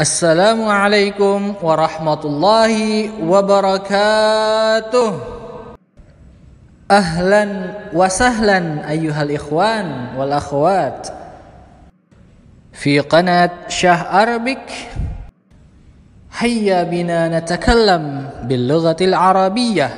السلام عليكم ورحمة الله وبركاته أهلا وسهلا أيها الإخوان والأخوات في قناة شاه أربك هيا بنا نتكلم باللغة العربية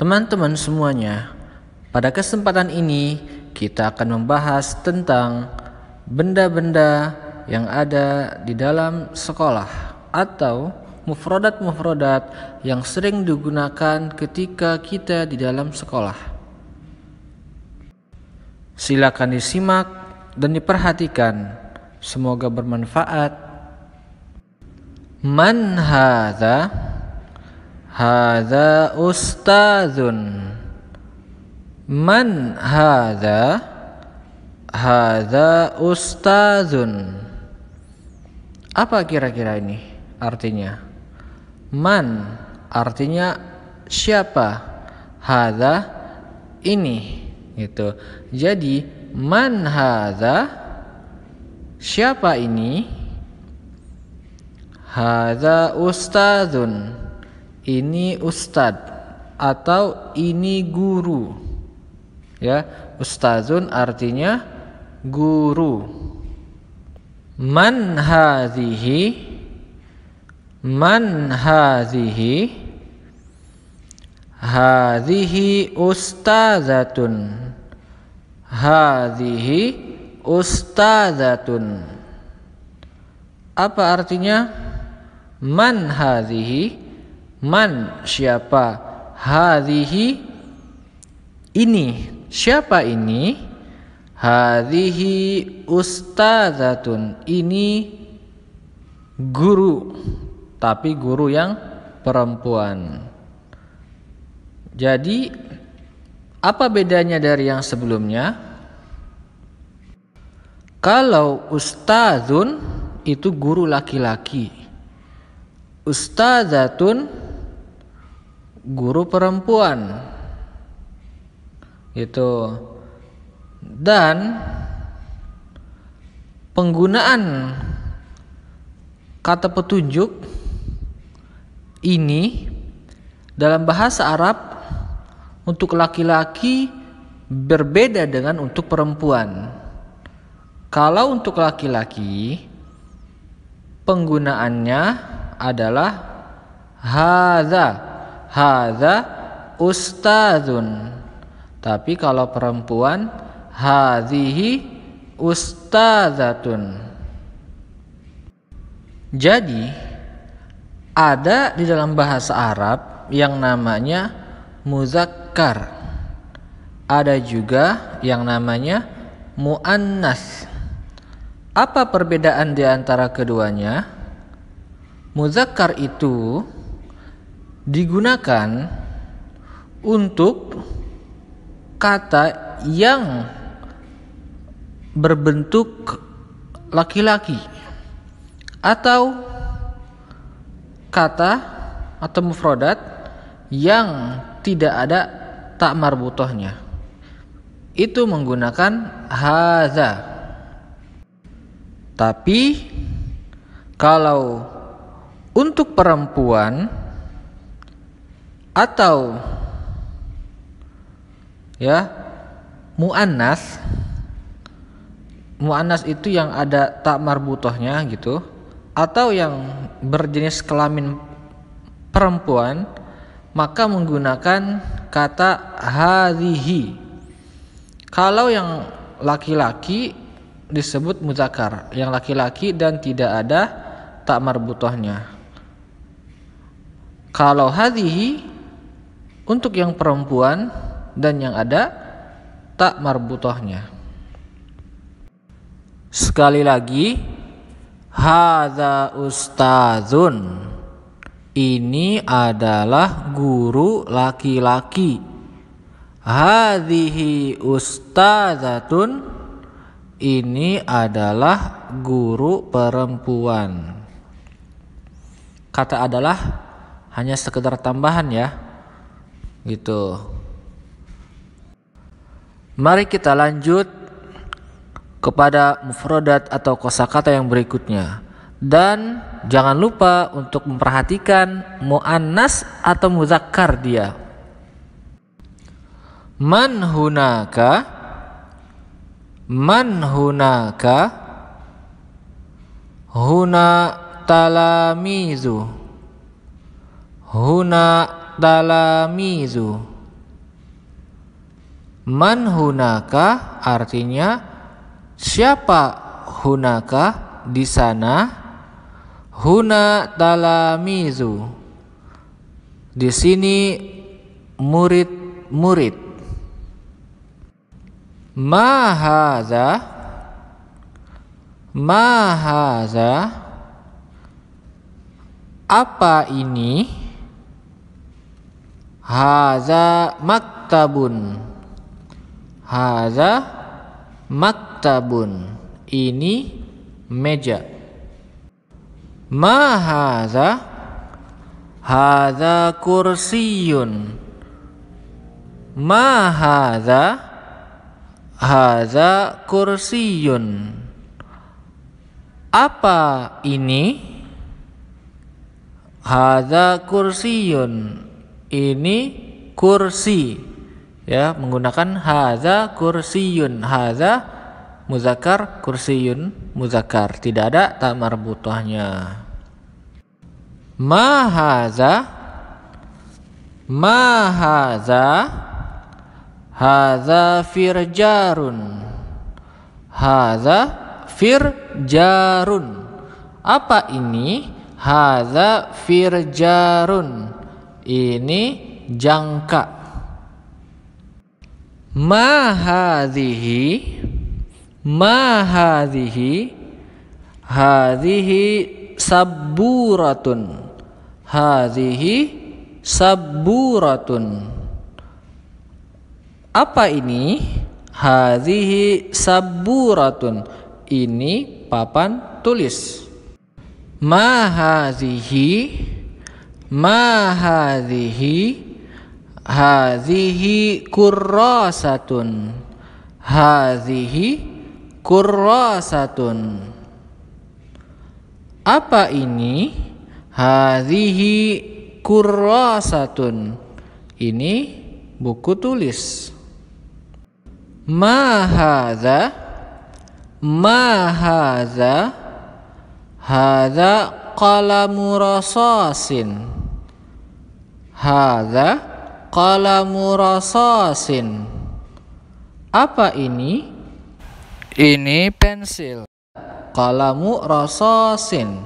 Teman-teman semuanya, pada kesempatan ini kita akan membahas tentang benda-benda yang ada di dalam sekolah atau mufrodat-mufrodat yang sering digunakan ketika kita di dalam sekolah. Silakan disimak dan diperhatikan. Semoga bermanfaat. Man hadza? Hadza ustadzun. Man hadza? Hadza ustadzun. Apa kira-kira ini artinya? Man artinya siapa? Hadza ini gitu. Jadi man hadza siapa ini? Hadza ustadzun ini Ustad atau ini guru. Ya, ustazun artinya guru. Man hadhihi Man hadhihi Hadhihi ustazatun Hadhihi ustazatun Apa artinya? Man hadhihi man siapa hadhihi ini siapa ini hadhihi ustazatun ini guru tapi guru yang perempuan jadi apa bedanya dari yang sebelumnya kalau ustazun itu guru laki-laki ustazatun guru perempuan itu dan penggunaan kata petunjuk ini dalam bahasa Arab untuk laki-laki berbeda dengan untuk perempuan. Kalau untuk laki-laki penggunaannya adalah hadza hadza ustadzun. Tapi kalau perempuan hadhihi ustadzatun. Jadi ada di dalam bahasa Arab yang namanya muzakkar. Ada juga yang namanya muannas. Apa perbedaan di antara keduanya? Muzakkar itu digunakan untuk kata yang berbentuk laki-laki atau kata atau mufrodat yang tidak ada tak marbutohnya itu menggunakan haza tapi kalau untuk perempuan atau ya muannas muannas itu yang ada tak marbutohnya gitu atau yang berjenis kelamin perempuan maka menggunakan kata hadhihi kalau yang laki-laki disebut muzakar yang laki-laki dan tidak ada tak marbutohnya kalau hadhihi untuk yang perempuan dan yang ada tak marbutohnya. Sekali lagi, hadza ustazun. Ini adalah guru laki-laki. Hadhihi ustazatun. Ini adalah guru perempuan. Kata adalah hanya sekedar tambahan ya gitu mari kita lanjut kepada mufrodat atau kosakata yang berikutnya dan jangan lupa untuk memperhatikan muannas atau muzakkar dia man hunaka man hunaka huna talamizu huna talamizu man hunaka artinya siapa hunaka di sana huna talamizu di sini murid-murid mahaza mahaza apa ini Haza maktabun. Haza maktabun. Ini meja. Ma haza? Haza kursiyun. Ma haza? Haza kursiyun. Apa ini? Haza kursiyun ini kursi ya menggunakan haza kursiyun haza muzakar kursiyun muzakar tidak ada tamar butuhnya. ma haza ma haza haza firjarun haza firjarun apa ini haza firjarun ini jangka. Mahadihi, mahadihi, hadihi saburatun, hadihi sabburatun. sabburatun. Apa ini? hadihi sabburatun. Ini papan tulis. Mahadihi ma hadhihi hadhihi kurrasatun hadhihi kurrasatun apa ini hadhihi kurrasatun ini buku tulis ma hadha ma hadha hadha qalamu rasasin Hadza qalamu rasasin. Apa ini? Ini pensil. Qalamu rasasin.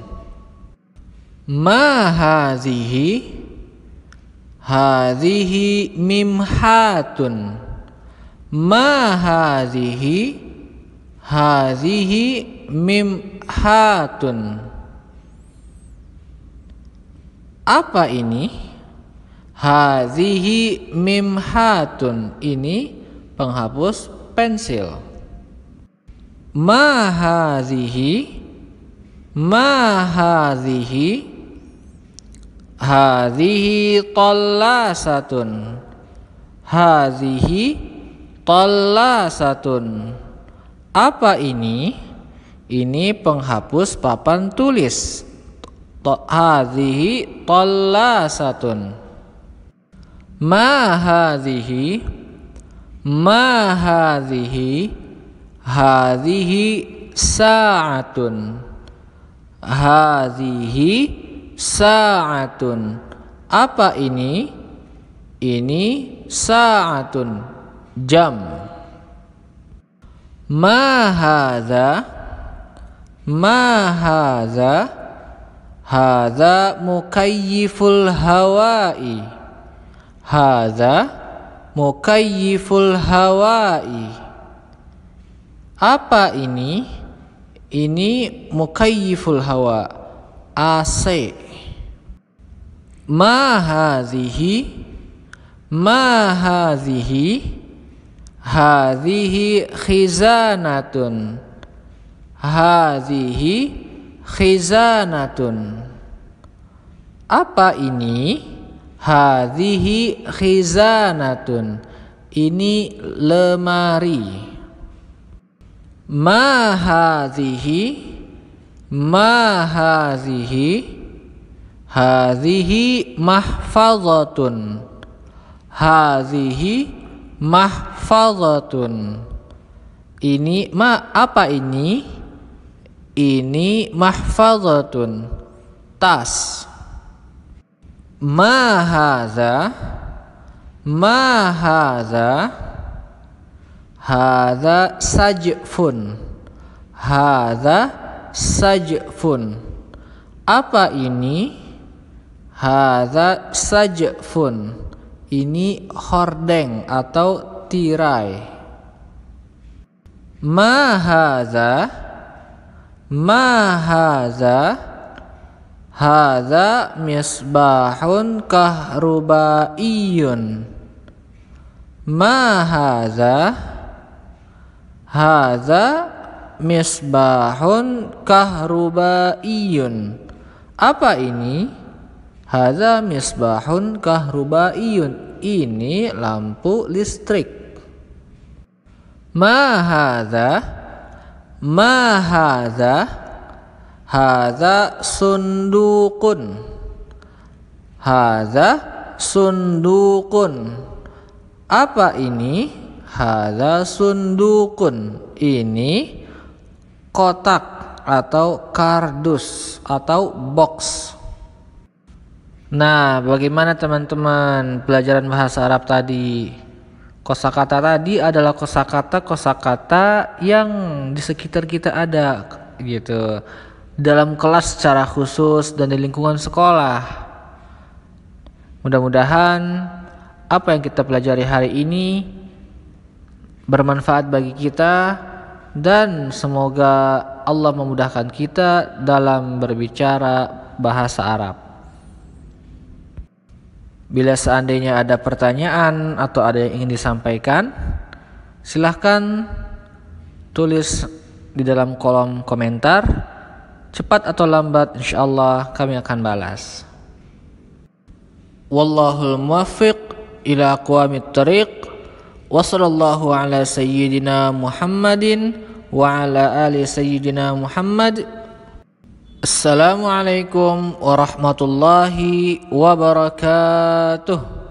Ma hadhihi? Hadhihi mimhatun. Ma hadhihi? Hadhihi mimhatun. Apa ini? Hazihi mimhatun ini penghapus pensil. Ma hazihi ma hazihi hazihi qallasatun. Hazihi qallasatun. Apa ini? Ini penghapus papan tulis. Hazihi qallasatun ma hadhihi ma hadhihi hadhihi sa'atun hadhihi sa'atun apa ini ini sa'atun jam ma hadha ma hadha hadha mukayyiful hawa'i Hadza mukayyiful hawai. Apa ini? Ini mukayyiful hawa, AC. Ma hadhihi? Ma hadhihi? Hadhihi khizanatun. Hadhihi khizanatun. Apa ini? hadhihi khizanatun ini lemari ma hadhihi ma hadhihi hadhihi mahfazatun hadhihi mahfazatun ini ma apa ini ini mahfazatun tas mahaza mahaza hadza sajfun hadza sajfun apa ini hadza sajfun ini hordeng atau tirai mahaza mahaza Hadza misbahun kahrubaiyun. Ma hadza? Hadza misbahun kahrubaiyun. Apa ini? Hadza misbahun kahrubaiyun. Ini lampu listrik. Ma hadza? Ma hadza? Hadza sundukun. Hadza sundukun. Apa ini? Hadza sundukun. Ini kotak atau kardus atau box. Nah, bagaimana teman-teman pelajaran bahasa Arab tadi? Kosakata tadi adalah kosakata-kosakata yang di sekitar kita ada gitu dalam kelas secara khusus dan di lingkungan sekolah. Mudah-mudahan apa yang kita pelajari hari ini bermanfaat bagi kita dan semoga Allah memudahkan kita dalam berbicara bahasa Arab. Bila seandainya ada pertanyaan atau ada yang ingin disampaikan, silahkan tulis di dalam kolom komentar. Cepat atau lambat insya Allah kami akan balas. Wallahul muwaffiq ila qawamit tariq wa sallallahu ala sayyidina Muhammadin wa ala ali sayyidina Muhammad. Assalamualaikum warahmatullahi wabarakatuh.